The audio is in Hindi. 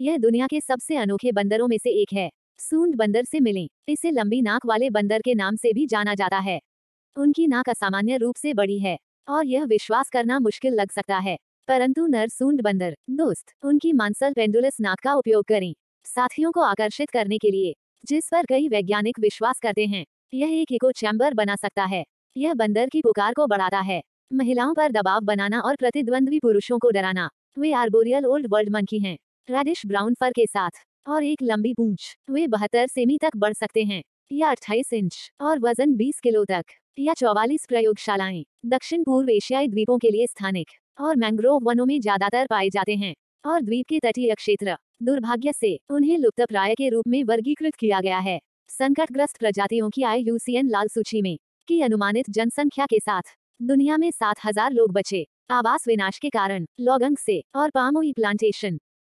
यह दुनिया के सबसे अनोखे बंदरों में से एक है सूंड बंदर से मिलें इसे लंबी नाक वाले बंदर के नाम से भी जाना जाता है उनकी नाक असामान्य रूप से बड़ी है और यह विश्वास करना मुश्किल लग सकता है परंतु सूंड बंदर दोस्त उनकी मानसल पेंडुलस नाक का उपयोग करें साथियों को आकर्षित करने के लिए जिस पर कई वैज्ञानिक विश्वास करते हैं यह एक इको चैम्बर बना सकता है यह बंदर की पुकार को बढ़ाता है महिलाओं पर दबाव बनाना और प्रतिद्वंद्वी पुरुषों को डराना वे आर्बोरियल ओल्ड वर्ल्ड मंकी हैं रेडिश ब्राउन फर के साथ और एक लंबी पूंछ वे बहत्तर सेमी तक बढ़ सकते हैं या अट्ठाईस इंच और वजन 20 किलो तक या चौवालीस प्रयोगशालाएं दक्षिण पूर्व एशियाई द्वीपों के लिए स्थानिक और मैंग्रोव वनों में ज्यादातर पाए जाते हैं और द्वीप के तटीय क्षेत्र दुर्भाग्य से उन्हें लुप्त प्राय के रूप में वर्गीकृत किया गया है संकटग्रस्त प्रजातियों की आई लाल सूची में की अनुमानित जनसंख्या के साथ दुनिया में सात हजार लोग बचे आवास विनाश के कारण लॉगंग से और पामोई प्लांटेशन